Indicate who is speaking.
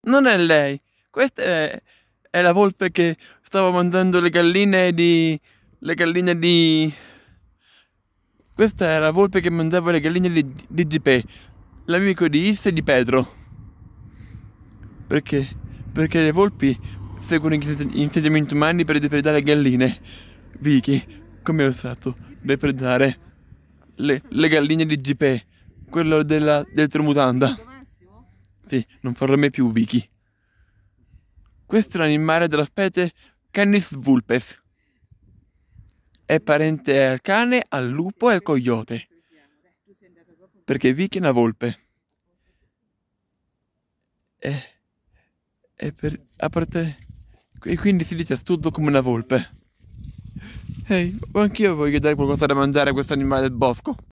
Speaker 1: Non è lei, questa è, è la volpe che stava mangiando le galline di... le galline di... Questa era la volpe che mangiava le galline di, di Gipè, l'amico di Isse e di Pedro. Perché? Perché le volpi seguono gli insediamenti umani per depredare galline. Vicky, come ho usato Depredare le, le galline di Gipè, quello della, del Tremutanda. Sì, non farò mai più Vicky. Questo è un animale della specie Canis vulpes. È parente al cane, al lupo e al coyote. Perché Vicky è una volpe. E, e per, a parte, e quindi si dice astuto come una volpe. Ehi, hey,
Speaker 2: anch'io voglio dare qualcosa da mangiare a questo animale del bosco.